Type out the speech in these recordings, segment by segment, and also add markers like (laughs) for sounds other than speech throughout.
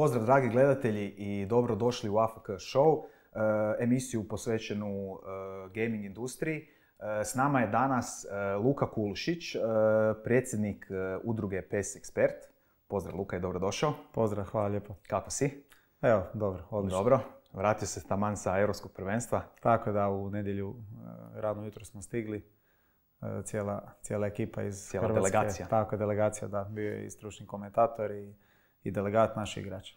Pozdrav dragi gledatelji i dobrodošli u AFK show, e, emisiju posvećenu e, gaming industriji. E, s nama je danas Luka Kulušić, predsjednik udruge PES Expert. Pozdrav Luka i dobrodošao. Pozdrav, hvala lijepo. Kako si? Evo, dobro, odlično. Dobro, vratio se taman sa Europskog prvenstva. Tako da, u nedjelju radno jutro smo stigli. Cijela, ekipa iz cijela delegacija. Tako, delegacija, da. Bio je i stručni komentator i i delegat naših igrača.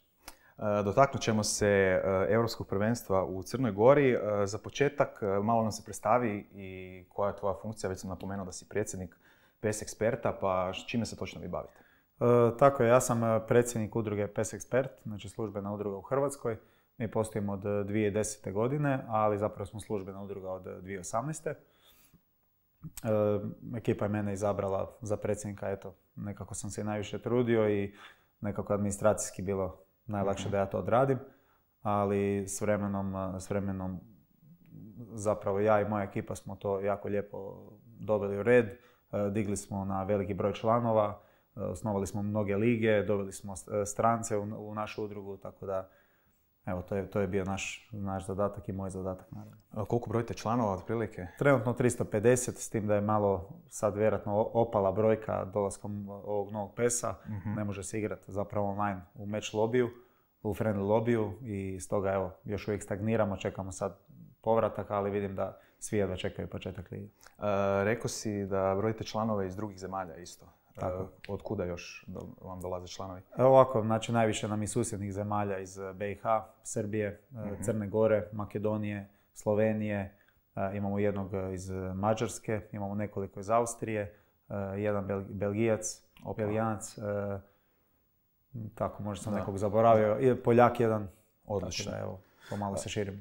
E, dotaknut ćemo se e, Europskog prvenstva u Crnoj Gori. E, za početak malo nam se predstavi i koja je tvoja funkcija. Već sam napomenuo da si predsjednik PES eksperta, pa čime se točno vi bavite? tako je, ja sam predsjednik udruge PES ekspert, znači službena udruga u Hrvatskoj. Mi postojimo od 2010. godine, ali zapravo smo službena udruga od 2018. ekipa je mene izabrala za predsjednika, eto, nekako sam se najviše trudio i nekako administracijski bilo najlakše da ja to odradim, ali s vremenom, s vremenom zapravo ja i moja ekipa smo to jako lijepo doveli u red, e, digli smo na veliki broj članova, e, osnovali smo mnoge lige, doveli smo e, strance u našu udrugu, tako da Evo, to je, to je bio naš, naš zadatak i moj zadatak, naravno. A koliko brojite članova otprilike? Trenutno 350, s tim da je malo sad vjerojatno opala brojka dolaskom ovog novog pesa. Mhm. Ne može se igrati zapravo online u match lobiju, u friend lobiju i stoga evo, još uvijek stagniramo, čekamo sad povratak, ali vidim da svi jedva čekaju početak lige. Rekao si da brojite članove iz drugih zemalja isto. Tako. E, od kuda još vam dolaze članovi? E, ovako, znači najviše nam iz susjednih zemalja, iz e, BiH, Srbije, mhm. Crne Gore, Makedonije, Slovenije, imamo jednog iz Mađarske, imamo nekoliko iz Austrije, jedan Belgijac, Opelijanac, tako možda sam nekog zaboravio, i Poljak jedan. Odlično. Tako da, evo, pomalo se širimo.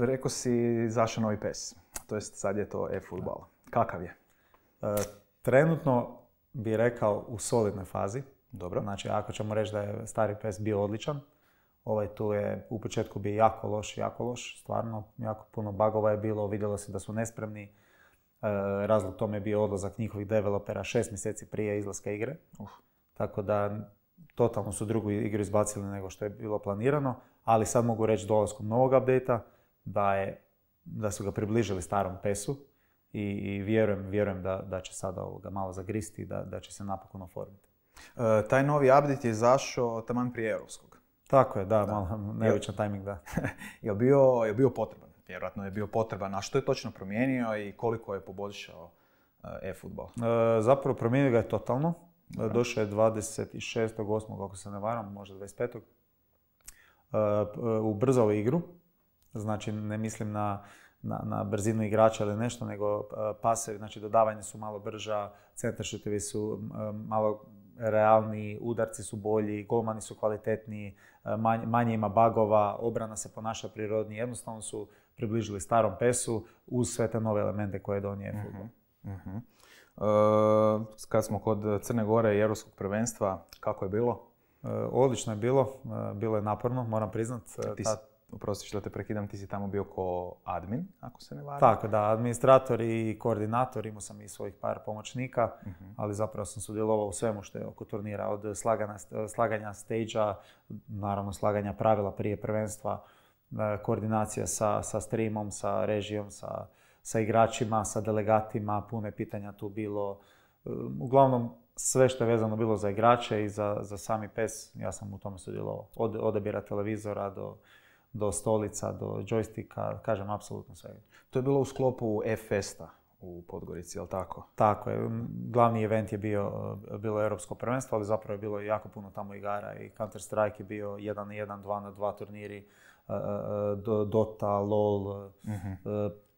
Rekao si zašao novi pes, to jest sad je to e-futbal. Kakav je? trenutno bi rekao u solidnoj fazi. Dobro. Znači, ako ćemo reći da je stari pes bio odličan, ovaj tu je u početku bio jako loš, jako loš, stvarno, jako puno bagova je bilo, vidjelo se da su nespremni. E, razlog tome je bio odlazak njihovih developera šest mjeseci prije izlaska igre. Uf. Tako da, totalno su drugu igru izbacili nego što je bilo planirano, ali sad mogu reći dolaskom novog updata da, je, da su ga približili starom pesu, i, vjerujem, da, će sada ovoga malo zagristi i da, će se napokon oformiti. E, taj novi update je izašao taman prije europskog. Tako je, da, malo neobičan timing, da. (laughs) je, bio, je bio potreban? Vjerojatno je bio potreban. A što je točno promijenio i koliko je poboljšao e futbol e, zapravo promijenio ga je totalno. Došao je 26.8. ako se ne varam, možda 25. E, ubrzao igru. Znači, ne mislim na na, brzinu igrača ili nešto, nego e, pase, znači dodavanje su malo brža, centaršutevi su e, malo realni, udarci su bolji, golmani su kvalitetniji, e, manje, ima bagova, obrana se ponaša prirodnije. Jednostavno su približili starom pesu uz sve te nove elemente koje donije mhm, mhm. uh kad smo kod Crne Gore i Europskog prvenstva, kako je bilo? odlično je bilo, bilo je naporno, moram priznat oprosti što te prekidam, ti si tamo bio ko admin, ako se ne varam. Tako da, administrator i koordinator, imao sam i svojih par pomoćnika, mhm. ali zapravo sam sudjelovao u svemu što je oko turnira, od slaganja stage naravno slaganja pravila prije prvenstva, e, koordinacija sa, streamom, sa režijom, sa, igračima, sa delegatima, puno pitanja tu bilo. E, uglavnom, sve što je vezano bilo za igrače i za, za sami PES, ja sam u tome sudjelovao. Od odabira televizora do do stolica, do džojstika, kažem, apsolutno sve. To je bilo u sklopu E-festa u Podgorici, je tako? Tako je. Glavni event je bio, bilo europsko prvenstvo, ali zapravo je bilo jako puno tamo igara i Counter Strike je bio 1 na 1, 2 na 2 turniri, e, e, e, Dota, LoL, mhm.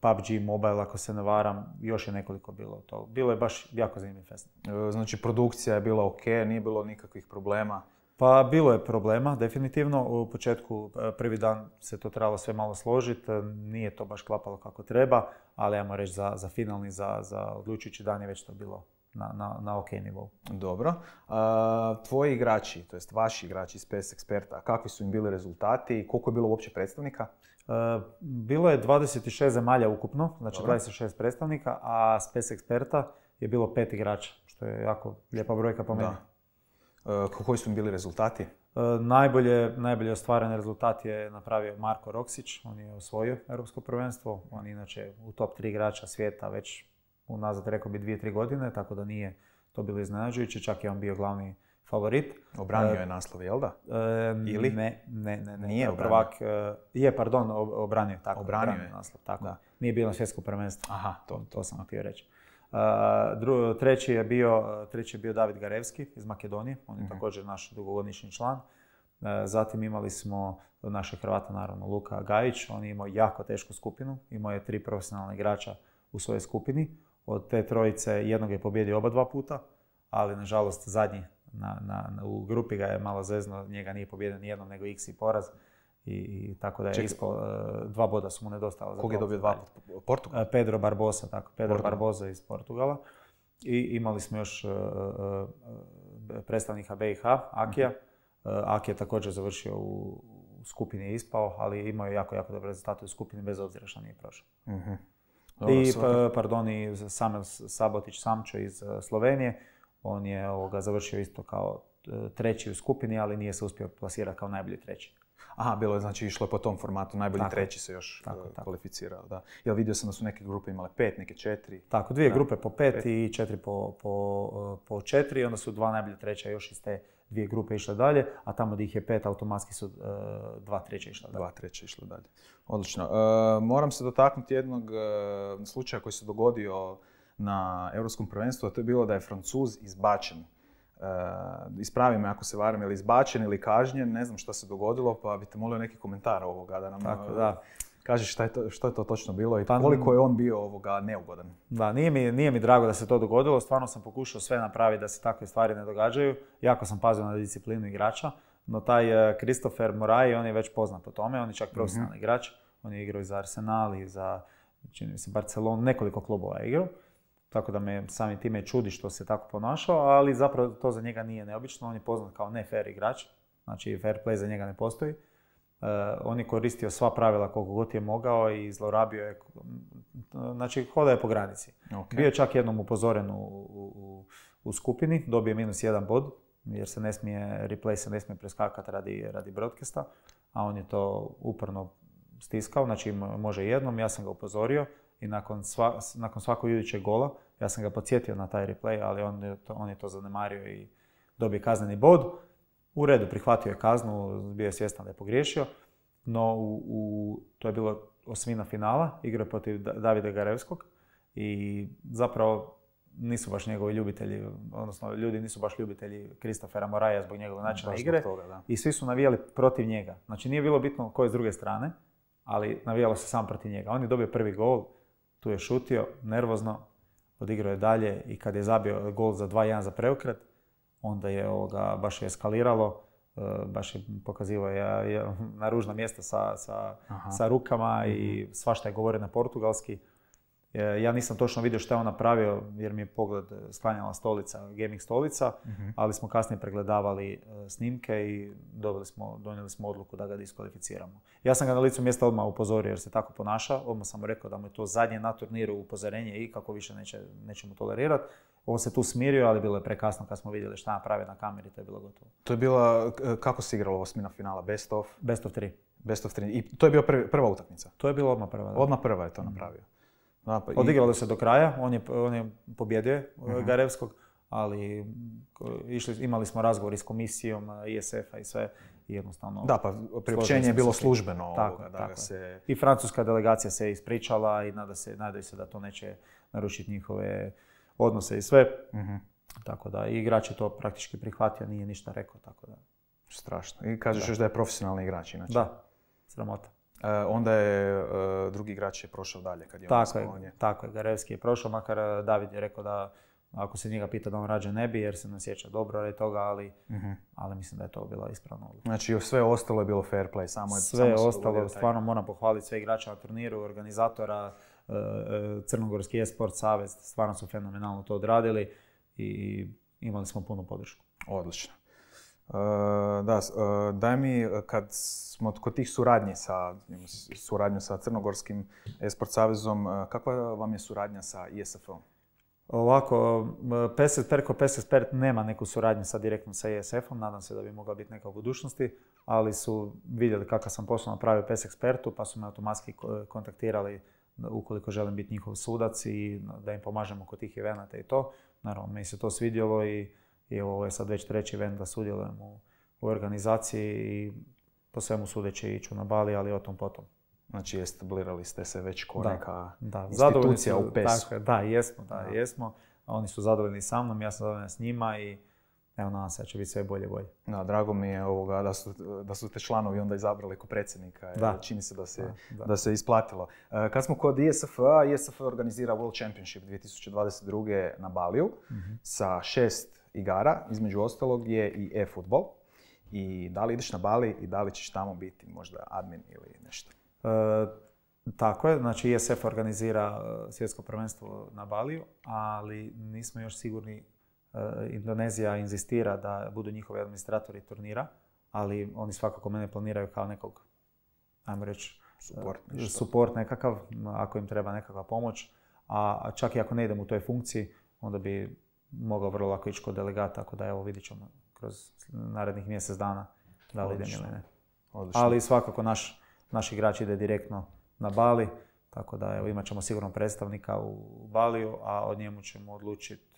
PUBG Mobile, ako se ne varam, još je nekoliko bilo to. Bilo je baš jako zanimljiv fest. Znači, produkcija je bila ok, nije bilo nikakvih problema. Pa bilo je problema, definitivno. U početku, e, prvi dan se to trebalo sve malo složiti, e, nije to baš klapalo kako treba, ali ajmo reći za, finalni, za, odlučujući dan je već to bilo na, na, nivou. Dobro. E, tvoji igrači, to jest vaši igrači iz eksperta, eksperta kakvi su im bili rezultati i koliko je bilo uopće predstavnika? bilo je 26 zemalja ukupno, znači 26 predstavnika, a s eksperta je bilo pet igrača, što je jako lijepa brojka po meni. Eh, koji su bili rezultati? Eh, najbolje, najbolje ostvaren rezultat je napravio Marko Roksić. On je osvojio Europsko prvenstvo. On je inače u top 3 igrača svijeta već unazad rekao bi dvije tri godine, tako da nije to bilo iznenađujuće. Čak je on bio glavni favorit. Obranio eh, je naslov, jel da? Ili? Ne, ne, ne. Nije Je, pardon, obranio je. Tako, obranio, je. naslov, tako. Nije bilo svjetsko prvenstvo. Aha, to, to sam htio reći treći, je bio, treći je bio David Garevski iz Makedonije, on je mhm. također naš dugogodišnji član. Zatim imali smo naše Hrvata, naravno, Luka Gajić. On je imao jako tešku skupinu. Imao je tri profesionalna igrača u svojoj skupini. Od te trojice jednog je pobjedio oba dva puta, ali nažalost zadnji u grupi ga je malo zezno, njega nije pobjedio nijednom, nego x i poraz i, tako da je ispao, e, dva boda su mu nedostala. Kog je dobio dva? Portugal? E, Pedro Barbosa, tako, Pedro Barbosa iz Portugala. I imali smo još e, predstavnika BiH, Akija. Mhm. Akija je također završio u skupini je ispao, ali imao je jako, jako dobre rezultate u skupini, bez obzira što nije prošao. Mhm. I, pardon, i Samel Sabotić Samčo iz Slovenije. On je ovoga, završio isto kao treći u skupini, ali nije se uspio plasirati kao najbolji treći. Aha, bilo je znači išlo po tom formatu, najbolji treći se još e, kvalificirao. Da. Ja vidio sam da su neke grupe imale pet, neke četiri. Tako, dvije grupe po pet, i četiri po, po, e, po četiri, onda su dva najbolje treća još iz te dvije grupe išle dalje, a tamo gdje ih je pet, automatski su e, dva treća išla dalje. Dva treća išla dalje. Odlično. moram se dotaknuti jednog slučaja koji se dogodio na europskom prvenstvu, a to je bilo da je Francuz izbačen Eh, ispravi me ako se varam, ili izbačen ili kažnjen, ne znam šta se dogodilo, pa bi te molio neki komentar ovoga da nam Tako, eh, da. kažeš što je to točno bilo i pa, koliko je on bio ovoga neugodan. Da, nije mi, drago da se to dogodilo, stvarno sam pokušao sve napraviti da se takve stvari ne događaju, jako sam pazio na disciplinu igrača, no taj eh, Christopher Morai, on je već poznat po tome, on je čak mhm. profesionalni igrač, on je igrao i za Arsenal i za, čini se, Barcelona, nekoliko klubova je igrao. Tako da me sami time čudi što se tako ponašao, ali zapravo to za njega nije neobično. On je poznat kao ne fair igrač, znači fair play za njega ne postoji. Eh, on je koristio sva pravila koliko god je mogao i zlorabio je, znači hoda je po granici. Bio je čak jednom upozoren u, u, skupini, dobio je minus jedan bod, jer se ne smije, replay se ne smije preskakati radi, radi broadcasta, a on je to uporno stiskao, znači može jednom, ja sam ga upozorio, i nakon, sva, nakon svakog idućeg gola, ja sam ga podsjetio na taj replay, ali on je to, on zanemario i dobio kazneni bod. U redu, prihvatio je kaznu, bio je svjestan da je pogriješio, no u, to je bilo osmina finala, igra protiv Davida Garevskog i zapravo nisu baš njegovi ljubitelji, odnosno ljudi nisu baš ljubitelji Kristofera Moraja zbog njegovog načina igre i svi su navijali protiv njega. Znači nije bilo bitno ko je s druge strane, ali navijalo se sam protiv njega. On je dobio prvi gol, tu je šutio, nervozno, odigrao je dalje i kad je zabio gol za 2-1 za preokret, onda je ovoga, baš je eskaliralo, e, baš je pokazivao je, na ružna mjesta sa, sa, sa rukama i mhm. svašta je govorio na portugalski. E, ja nisam točno vidio šta je on napravio jer mi je pogled e, sklanjala stolica, gaming stolica, mhm. ali smo kasnije pregledavali e, snimke i smo, donijeli smo odluku da ga diskvalificiramo. Ja sam ga na licu mjesta odmah upozorio jer se tako ponaša, odmah sam mu rekao da mu je to zadnje na turniru upozorenje i kako više neće, nećemo tolerirati. On se tu smirio, ali bilo je prekasno kad smo vidjeli šta napravi na kameri, to je bilo gotovo. To je bila, kako si igralo osmina finala, best of? Best of 3. Best of 3. I to je bila prva utakmica? To je bila odmah prva. Odmah prva je to mhm. napravio. Da, pa Odigralo se do kraja, on je, on je pobjedio uh, mhm. Garevskog, ali imali smo razgovor i s komisijom ISF-a i sve jednostavno... Da, pa priopćenje je bilo službeno ovoga, tako, da se... I francuska delegacija se ispričala i nada se, nadaju se da to neće narušiti njihove odnose i sve. Mhm. Tako da, i igrač je to praktički prihvatio, nije ništa rekao, tako da... Strašno. I kažeš da. još da je profesionalni igrač, inače. Da, sramota. E, onda je e, drugi igrač je prošao dalje kad je tako je, Tako je, Garevski je prošao, makar e, David je rekao da ako se njega pita da on rađe ne bi jer se ne sjeća dobro radi toga, ali, mhm. mislim da je to bila ispravna Znači sve ostalo je bilo fair play, samo je Sve ostalo, stvarno moram pohvaliti sve igrače na turniru, organizatora, Crnogorski e-sport Savez, stvarno su fenomenalno to odradili i imali smo punu podršku. Odlično. Eh, da, eh, daj mi, eh, kad smo kod tih suradnji sa, suradnju sa Crnogorskim Esport Savezom, kakva vam je suradnja sa ISF-om? Ovako, Pes ko nema neku suradnju sa direktno sa ISF-om, nadam se da bi mogla biti neka u budućnosti, ali su vidjeli kakav sam posao napravio PES ekspertu, pa su me automatski kontaktirali ukoliko želim biti njihov sudac i da im pomažemo kod tih evenata i to. Naravno, mi se to svidjelo i i ovo je sad već treći event da sudjelujem u, u organizaciji i po svemu sudeći iću na Bali, ali o tom potom. Znači, establirali ste se već kod neka da. institucija u da, jesmo, da, jesmo. Oni su zadovoljni sa mnom, ja sam zadovoljan s njima i evo nadam se da će biti sve bolje bolje. Da, drago mi je ovoga da su, da su te članovi onda izabrali kao predsjednika. Da. Čini se da se, da, se isplatilo. E, kad smo kod isfa ISFA organizira World Championship 2022. na Baliju mhm. sa šest igara, između ostalog je i e-futbol. I da li ideš na Bali i da li ćeš tamo biti možda admin ili nešto? E, tako je, znači ISF e organizira e, svjetsko prvenstvo na Baliju, ali nismo još sigurni, Indonezija inzistira da budu njihovi administratori turnira, ali oni svakako mene planiraju kao nekog, ajmo reći, support, nekakav, ako im treba nekakva pomoć. A čak i ako ne idem u toj funkciji, onda bi mogao vrlo lako ići kod delegata, tako da evo vidit ćemo kroz narednih mjesec dana da li idem ili ne. Ali svakako naš, igrač ide direktno na Bali, tako da evo, imat ćemo sigurno predstavnika u Baliju, a od njemu ćemo odlučiti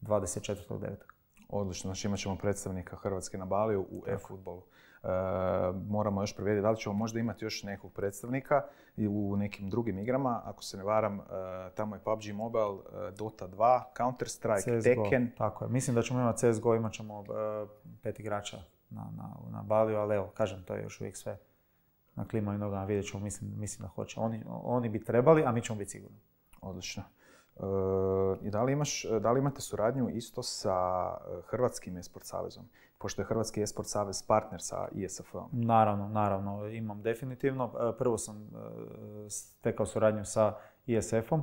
24.9. E, Odlično, znači imat ćemo predstavnika Hrvatske na Baliju u e-futbolu. Eh, moramo još provjeriti da li ćemo možda imati još nekog predstavnika i u nekim drugim igrama. Ako se ne varam, eh, tamo je PUBG Mobile, eh, Dota 2, Counter-Strike, Tekken. Tako je. Mislim da ćemo imati CSGO, imat ćemo pet igrača na, na, Baliju, ali evo, kažem, to je još uvijek sve na klima i nogama. Vidjet ćemo, mislim, da hoće. Oni, oni bi trebali, a mi ćemo biti sigurni. Odlično. E, I da li, imaš, da li imate suradnju isto sa e, Hrvatskim eSport savezom? Pošto je Hrvatski eSport savez partner sa ISF-om. Naravno, naravno, imam definitivno. E, prvo sam stekao suradnju sa ISF-om,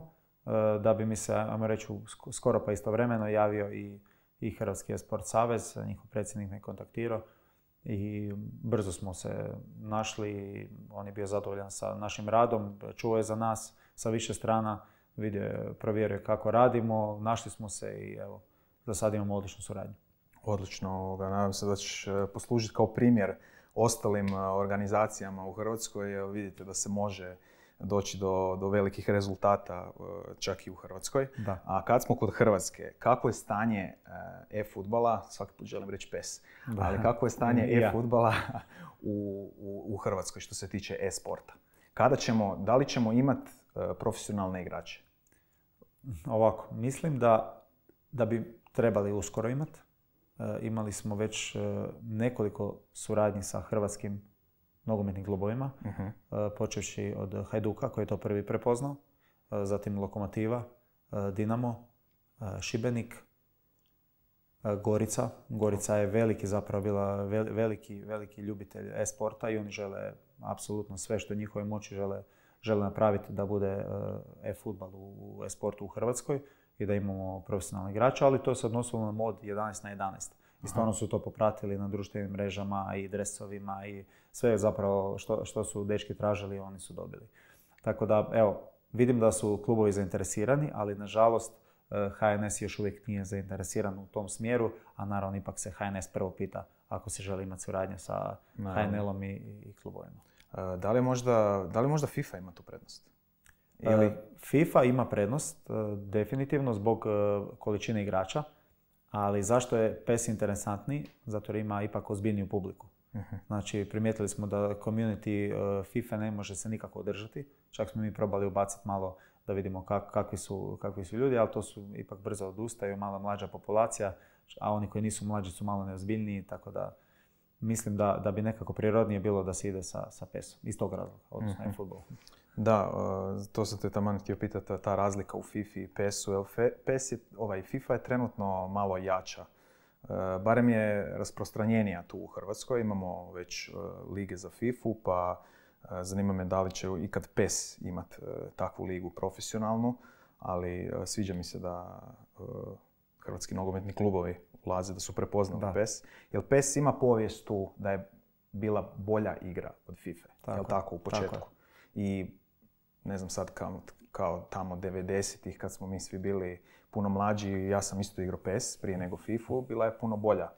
da bi mi se, ajmo reći, skoro pa istovremeno javio i, i Hrvatski eSport savez, njihov predsjednik me kontaktirao i brzo smo se našli, on je bio zadovoljan sa našim radom, čuo je za nas sa više strana, vidio, provjerio kako radimo, našli smo se i evo, za sad imamo odličnu suradnju. Odlično, nadam se da ćeš e, poslužiti kao primjer ostalim e, organizacijama u Hrvatskoj. Vidite da se može doći do, do velikih rezultata e, čak i u Hrvatskoj. A kad smo kod Hrvatske, kako je stanje e-futbala, svaki put želim reći PES, ali kako je stanje (laughs) ja. e-futbala u, u, u Hrvatskoj što se tiče e-sporta? Kada ćemo, da li ćemo imati E, profesionalne igrače? Ovako, mislim da, da bi trebali uskoro imati. E, imali smo već e, nekoliko suradnji sa hrvatskim nogometnim klubovima, uh počevši od Hajduka koji je to prvi prepoznao, zatim Lokomotiva, Dinamo, Šibenik, Gorica. Gorica je veliki zapravo bila veliki, veliki ljubitelj e-sporta i oni žele apsolutno sve što njihove moći žele žele napraviti da bude eh, e-futbal u e-sportu u Hrvatskoj i da imamo profesionalne igrače, ali to se odnosilo na mod 11 na 11. I stvarno su to popratili na društvenim mrežama i dresovima i sve zapravo što, što su dečki tražili oni su dobili. Tako da, evo, vidim da su klubovi zainteresirani, ali nažalost HNS eh, još uvijek nije zainteresiran u tom smjeru, a naravno ipak se HNS prvo pita ako se želi imati suradnju sa HNL-om i, i klubovima. Da li možda, FIFA ima tu prednost? E, FIFA ima prednost, e, definitivno zbog e, količine igrača, ali zašto je PES interesantniji? Zato jer ima ipak ozbiljniju publiku. Mhm. Znači, primijetili smo da community FIFA ne može se nikako održati. Čak smo mi probali ubaciti malo da vidimo kakvi, su, kakvi su ljudi, ali to su ipak brzo odustaju, malo mlađa populacija, a oni koji nisu mlađi su malo neozbiljniji, tako da mislim da, da bi nekako prirodnije bilo da se ide sa, sa pes iz tog razloga, odnosno mm-hmm. Da, e, to sam te tamo htio pitati, ta razlika u FIFA i PES-u. PES je, ovaj, FIFA je trenutno malo jača. E, barem je rasprostranjenija tu u Hrvatskoj. Imamo već e, lige za fifa pa zanima me da li će ikad PES imat takvu ligu profesionalnu, ali sviđa mi se da hrvatski nogometni klubovi da su prepoznali da. PES. Jer PES ima povijest tu da je bila bolja igra od FIFA. Tako, jel tako, u početku. I ne znam sad kao, kao tamo 90-ih kad smo mi svi bili puno mlađi, ja sam isto igrao PES prije nego FIFA, bila je puno bolja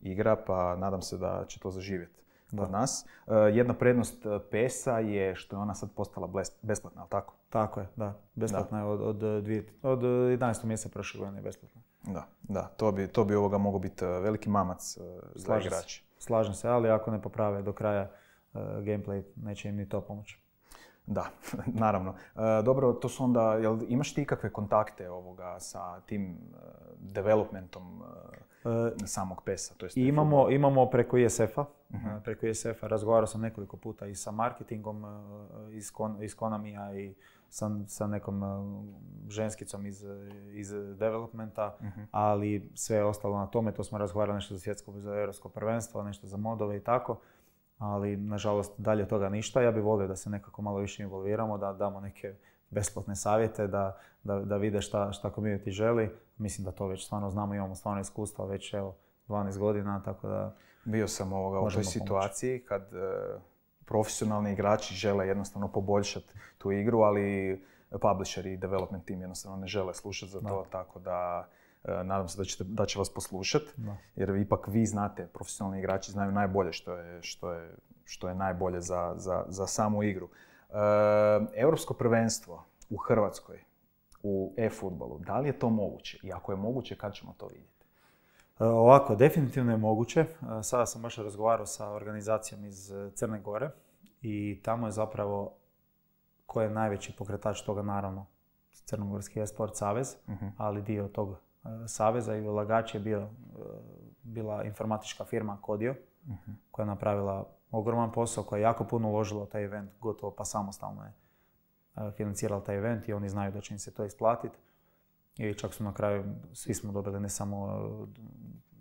igra pa nadam se da će to zaživjeti kod nas. E, jedna prednost e, PES-a je što je ona sad postala besplatna, ali tako? Tako je, da. Besplatna je od, od, od 11. E, mjeseca prošle godine je besplatna. Da, da, to bi, to bi ovoga mogao biti e, veliki mamac e, za igrače. Slažem se, ali ako ne poprave do kraja e, gameplay, neće im ni to pomoći. Da, (laughs) naravno. dobro, to su onda, jel imaš ti kakve kontakte ovoga sa tim developmentom samog PES-a? Imamo, imamo preko ISF-a. Mhm. Preko ISF-a razgovarao sam nekoliko puta i sa marketingom iz, iz Konamija i sa, sa nekom e, ženskicom iz, developmenta, mhm. ali sve je ostalo na tome. To smo razgovarali nešto za svjetsko, za europsko prvenstvo, nešto za modove i tako. Ali, nažalost, dalje toga ništa. Ja bih volio da se nekako malo više involviramo, da damo neke besplatne savjete, da, vide šta, šta community želi. Mislim da to već stvarno znamo, imamo stvarno iskustva već evo 12 godina, tako da... Bio sam ovoga u toj situaciji kad e, profesionalni igrači žele jednostavno poboljšati tu igru, ali publisher i development team jednostavno ne žele slušati za to, tako da e, nadam se da, ćete, da će vas poslušati, jer ipak vi znate, profesionalni igrači znaju najbolje što je, što je, što je najbolje za, za, za samu igru. E, europsko prvenstvo u Hrvatskoj u e-futbalu, da li je to moguće? I ako je moguće, kad ćemo to vidjeti? E, ovako, definitivno je moguće. E, sada sam baš razgovarao sa organizacijom iz e, Crne Gore i tamo je zapravo ko je najveći pokretač toga, naravno, Crnogorski e savez, mhm. ali dio tog saveza i ulagač je bila informatička firma Kodio, mhm. koja je napravila ogroman posao, koja je jako puno uložila taj event, gotovo pa samostalno je financirala taj event i oni znaju da će im se to isplatiti i čak su na kraju, svi smo dobili ne samo e,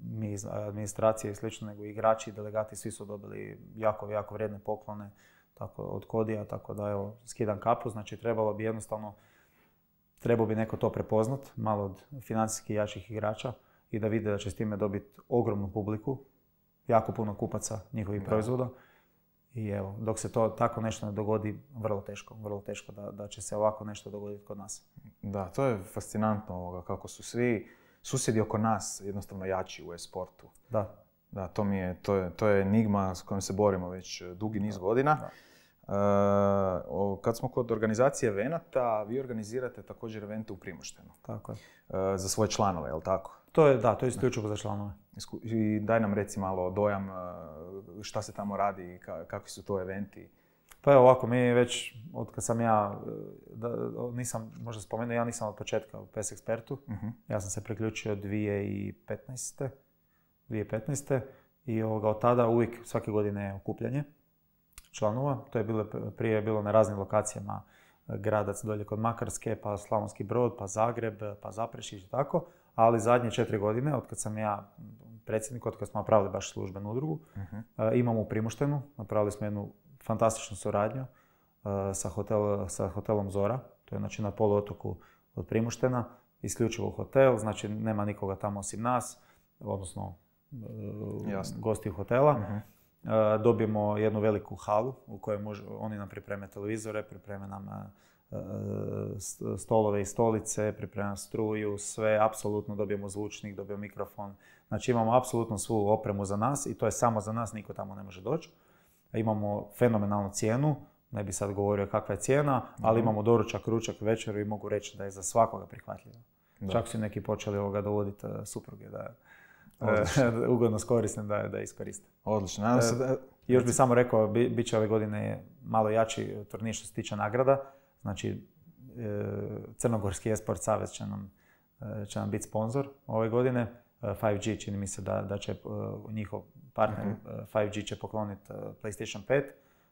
mi iz e, administracije i slično, nego i igrači i delegati, svi su dobili jako, jako vrijedne poklone tako, od Kodija, tako da evo, skidam kapu, znači trebalo bi jednostavno, trebao bi neko to prepoznat, malo od financijski jačih igrača i da vide da će s time dobiti ogromnu publiku, jako puno kupaca njihovih proizvoda i evo, dok se to tako nešto ne dogodi, vrlo teško, vrlo teško da, da će se ovako nešto dogoditi kod nas. Da, to je fascinantno ovoga, kako su svi susjedi oko nas jednostavno jači u e-sportu. Da. Da, to, mi je, to, je, to je enigma s kojom se borimo već dugi niz godina. Da. E, kad smo kod organizacije venata, vi organizirate također eventu u Primoštenu. Tako je. E, za svoje članove, jel tako? To je, da, to je isključivo za članove. I daj nam reci malo dojam e, šta se tamo radi i kakvi su to eventi. Pa evo ovako, mi već, od kad sam ja, e, da, nisam možda spomenuo, ja nisam od početka u PES Expertu. Mhm. Ja sam se priključio 2015. 2015. I ovoga, od tada uvijek svake godine okupljanje članova. To je bilo, prije je bilo na raznim lokacijama e, Gradac dolje kod Makarske, pa Slavonski Brod, pa Zagreb, pa Zaprešić i tako ali zadnje četiri godine, od kad sam ja predsjednik, od kad smo napravili baš službenu udrugu, mhm. eh, imamo u napravili smo jednu fantastičnu suradnju eh, sa, hotel, sa hotelom Zora, to je znači na poluotoku od Primuštena, isključivo hotel, znači nema nikoga tamo osim nas, odnosno eh, gostiju hotela. uh Dobijemo jednu veliku halu u kojoj oni nam pripreme televizore, pripreme nam stolove i stolice, pripremam struju, sve, apsolutno dobijemo zvučnik, dobijemo mikrofon. Znači imamo apsolutno svu opremu za nas i to je samo za nas, niko tamo ne može doći. Imamo fenomenalnu cijenu, ne bi sad govorio kakva je cijena, ali imamo doručak, ručak, večeru i mogu reći da je za svakoga prihvatljivo. Čak su neki počeli ovoga dovoditi e, supruge da e, (laughs) ugodno skoristim da, da iskoriste. Odlično. E, još bi samo rekao, bit će ove godine malo jači turnir što se tiče nagrada Znači, e, Crnogorski esport savez će nam, e, će nam biti sponzor ove godine. 5G e, čini mi se da, da će njihov partner 5G mhm. će pokloniti PlayStation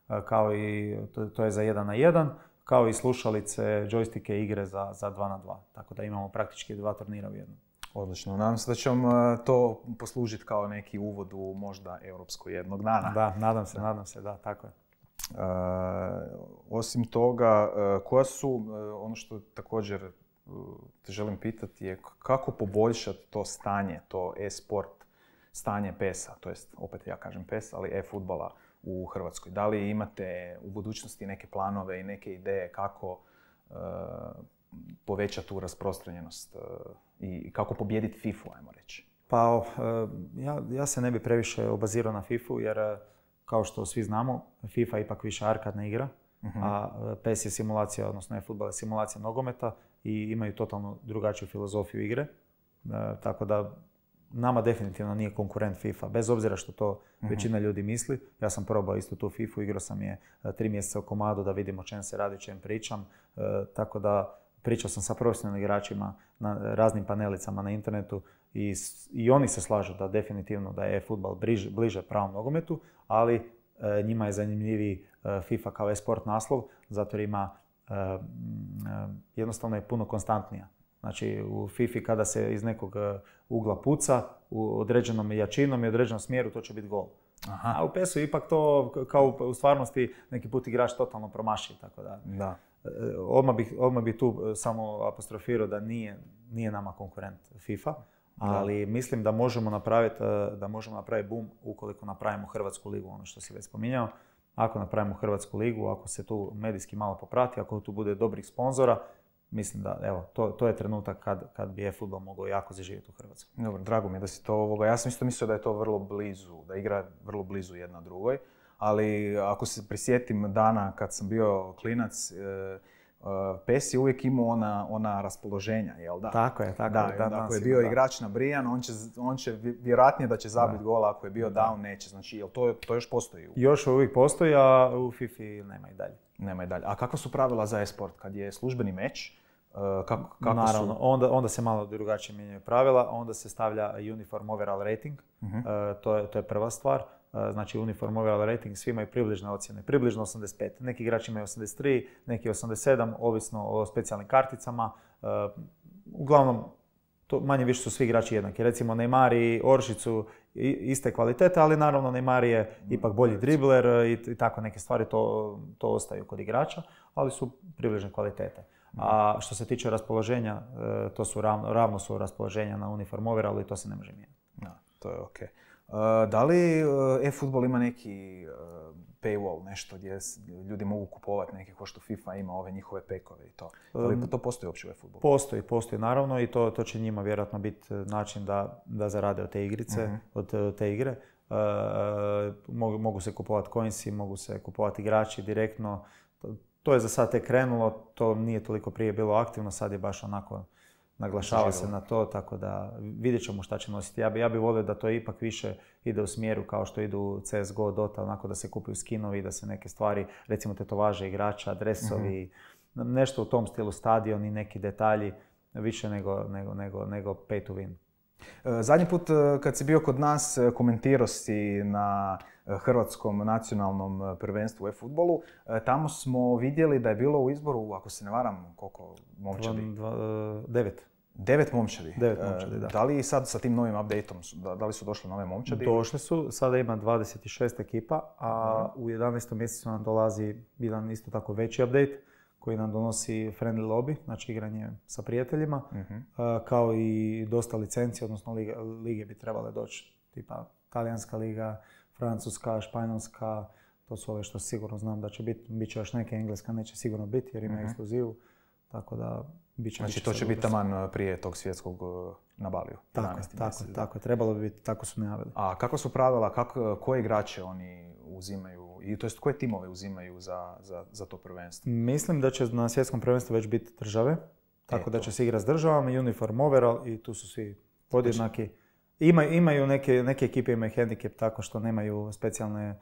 5, kao i, to, je za 1 na 1, kao i slušalice, džojstike, igre za, za 2 na 2. Tako da imamo praktički dva turnira u jednom. Odlično, nadam se da će vam to poslužiti kao neki uvod u možda europsku jednog dana. Da, nadam se, nadam se, da, tako je. Eh, osim toga, eh, koja su, eh, ono što također te želim pitati je kako poboljšati to stanje, to e-sport stanje PES-a, to jest opet ja kažem PES, ali e-futbala u Hrvatskoj. Da li imate u budućnosti neke planove i neke ideje kako povećati tu rasprostranjenost i kako pobijediti FIFA, ajmo reći? Pa ja, ja se ne bi previše obazirao na FIFA jer kao što svi znamo, FIFA je ipak više arkadna igra, mhm. a e, PES je simulacija, odnosno je simulacija nogometa i imaju totalno drugačiju filozofiju igre. E, tako da nama definitivno nije konkurent FIFA, bez obzira što to mhm. većina ljudi misli. Ja sam probao isto tu FIFA, igrao sam je e, tri mjeseca u komadu da vidimo čem se radi, čem pričam. tako da pričao sam sa profesionalnim igračima na raznim panelicama na internetu i, i oni se slažu da definitivno da je futbal bliže, bliže pravom nogometu, ali e, njima je zanimljiviji e, FIFA kao esport sport naslov, zato jer ima e, jednostavno je puno konstantnija. Znači u FIFA kada se iz nekog ugla puca, u određenom jačinom i određenom smjeru to će biti gol. Aha. A u PES-u ipak to kao u stvarnosti neki put igrač totalno promaši, tako da. da odmah bih, tu e, samo apostrofirao da nije, nama konkurent FIFA, ali mislim da možemo napraviti e, da možemo boom ukoliko napravimo Hrvatsku ligu, ono što si već spominjao. Ako napravimo Hrvatsku ligu, ako se tu medijski malo poprati, ako tu bude dobrih sponzora, mislim da evo, to, je trenutak kad, kad bi e mogao jako zaživjeti u Hrvatskoj. Dobro, drago mi je da si to ovoga. Ja sam isto mislio da je to vrlo blizu, da igra vrlo blizu jedna drugoj ali ako se prisjetim dana kad sam bio klinac, e, e, Pes je uvijek imao ona, ona raspoloženja, jel da? Tako je, tako da, da, Ako je bio igrač na Brijan, on će, on će vjerojatnije da će zabiti gola, ako je bio down, neće. Znači, jel to, to još postoji? Još uvijek postoji, a u Fifi nema i dalje. Nema i dalje. A kakva su pravila za esport Kad je službeni meč, e, kako, kako Naravno, onda, onda se malo drugačije mijenjaju pravila, onda se stavlja uniform overall rating, mhm. to, je, to je prva stvar. E, znači uniform overall rating, svi imaju približne ocjene, približno 85. Neki igrači imaju 83, neki 87, ovisno o specijalnim karticama. E, uglavnom, manje više su svi igrači jednaki. Recimo Neymar i Oršić iste kvalitete, ali naravno Neymar je ipak bolji dribler e, i tako neke stvari to, ostaju kod igrača, ali su približne kvalitete. Mhm. A što se tiče raspoloženja, to su ravno, su raspoloženja na uniform Overall i to se ne može mijenjati. Da, to je okej. Eh, da li eh, e-futbol ima neki eh, paywall, nešto gdje ljudi mogu kupovati neke kao što FIFA ima ove njihove pekove i to. Ali to postoji uopće u e-futbolu? Postoji, postoji naravno i to, to će njima vjerojatno biti način da, zarade od te igrice, mhm. od te igre. mogu, se kupovati coinsi, mogu se kupovati igrači direktno. To je za sad tek krenulo, to nije toliko prije bilo aktivno, sad je baš onako naglašava se na to, tako da vidjet ćemo šta će nositi. Ja bi, ja bi volio da to ipak više ide u smjeru kao što idu CSGO, Dota, onako da se kupuju skinovi, da se neke stvari, recimo tetovaže igrača, adresovi, mhm. nešto u tom stilu, stadion i neki detalji, više nego, nego, nego, nego pay to win. E, zadnji put e, kad si bio kod nas, e, komentirao si na hrvatskom nacionalnom prvenstvu u e-futbolu. Tamo smo vidjeli da je bilo u izboru, ako se ne varam, koliko momčadi? devet. Devet momčadi? momčadi, da. Da li sad sa tim novim update da, li su došle nove momčadi? Došle su, sada ima 26 ekipa, a u 11. mjesecu nam dolazi jedan isto tako veći update koji nam donosi friendly lobby, znači igranje sa prijateljima, mhm. kao i dosta licencija, odnosno lige, bi trebale doći, tipa talijanska liga, francuska, španjolska, to su ove što sigurno znam da će biti, bit će još neke, engleska neće sigurno biti jer ima mhm. ekskluzivu, tako da bit će... Znači to će biti taman prije tog svjetskog na Baliju. Tako, tako, tako, trebalo bi biti, tako su najavili. A kako su pravila, kako, koje igrače oni uzimaju i to jest koje timove uzimaju za, za, za to prvenstvo? Mislim da će na svjetskom prvenstvu već biti države. Tako da će se igrati s državama, uniform overall i tu su svi podjednaki. Ima, imaju neke, neke ekipe imaju handicap tako što nemaju e, specijalne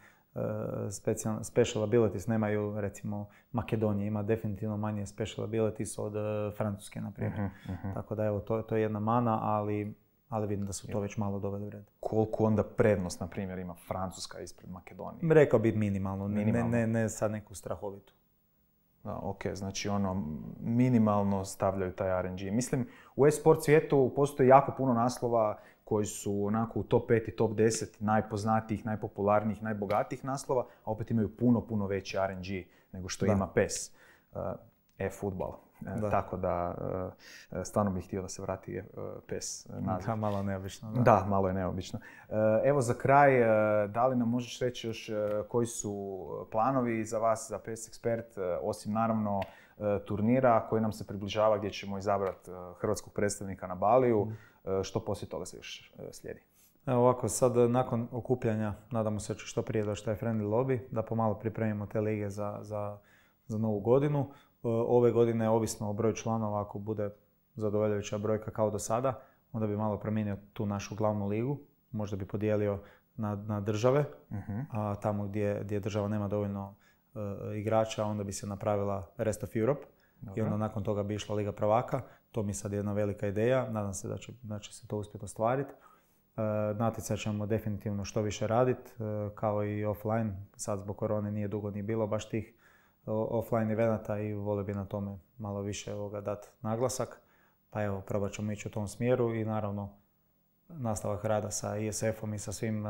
special, abilities, nemaju recimo Makedonija ima definitivno manje special abilities od e, Francuske na primjer. Mhm, mhm. Tako da evo to, to je jedna mana, ali, ali vidim da su to već malo doveli u koliko onda prednost, na primjer, ima Francuska ispred Makedonije? Rekao bi minimalno, Ne, ne, sad neku strahovitu. Da, ok, znači ono, minimalno stavljaju taj RNG. Mislim, u e-sport svijetu postoji jako puno naslova koji su onako u top 5 i top 10 najpoznatijih, najpopularnijih, najbogatijih naslova, a opet imaju puno, puno veći RNG nego što ima PES, uh, e-futbal. E, da. Tako da e, stvarno bih htio da se vrati e, PES Da, malo neobično. Da, malo je neobično. Evo za kraj, da li nam možeš reći još koji su planovi za vas, za PES Expert, osim naravno turnira koji nam se približava gdje ćemo izabrati hrvatskog predstavnika na Baliju, mm. što poslije toga se još slijedi? Evo ovako, sad nakon okupljanja, nadamo se što prije doći je friendly lobby, da pomalo pripremimo te lige za, za, za novu godinu. E, ove godine, ovisno o broju članova, ako bude zadovoljavajuća brojka kao do sada, onda bi malo promijenio tu našu glavnu ligu. Možda bi podijelio na, na države, mhm. a tamo gdje, gdje država nema dovoljno e, igrača, onda bi se napravila Rest of Europe. I onda nakon toga bi išla Liga prvaka. To mi je sad jedna velika ideja. Nadam se da će, da će se to uspjeti ostvariti. E, natjecat ćemo definitivno što više raditi, e, kao i offline. Sad zbog korone nije dugo ni bilo baš tih offline eventa i vole bi na tome malo više ovoga dati naglasak. Pa evo, probat ćemo ići u tom smjeru i naravno nastavak rada sa ISF-om i sa svim e,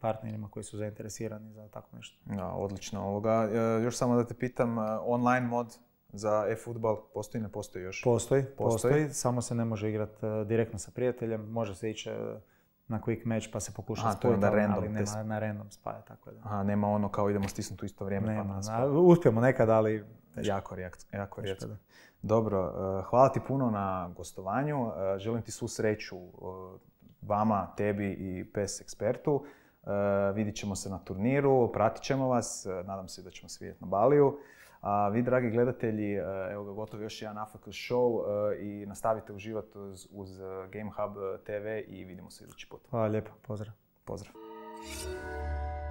partnerima koji su zainteresirani za tako nešto. Ja, odlično ovoga. E, još samo da te pitam, e, online mod za e-futbal postoji, ne postoji još? postoji, postoji. samo se ne može igrati direktno sa prijateljem, može se ići na quick match pa se pokuša spojiti, da random na random spaja, tako da. nema ono kao idemo stisnuti u isto vrijeme pa nema, pa na, Uspijemo nekad, ali... Jako reakcija. Jako Dobro, eh, hvala ti puno na gostovanju. Eh, želim ti svu sreću eh, vama, tebi i PES ekspertu. Vidit ćemo se na turniru, pratit ćemo vas. Nadam se da ćemo se vidjeti na Baliju. A vi, dragi gledatelji, e, evo ga gotovo još jedan AFK show e, i nastavite uživati uz, uz e, Game Hub TV i vidimo se idući put. Hvala lijepo, pozdrav. Pozdrav.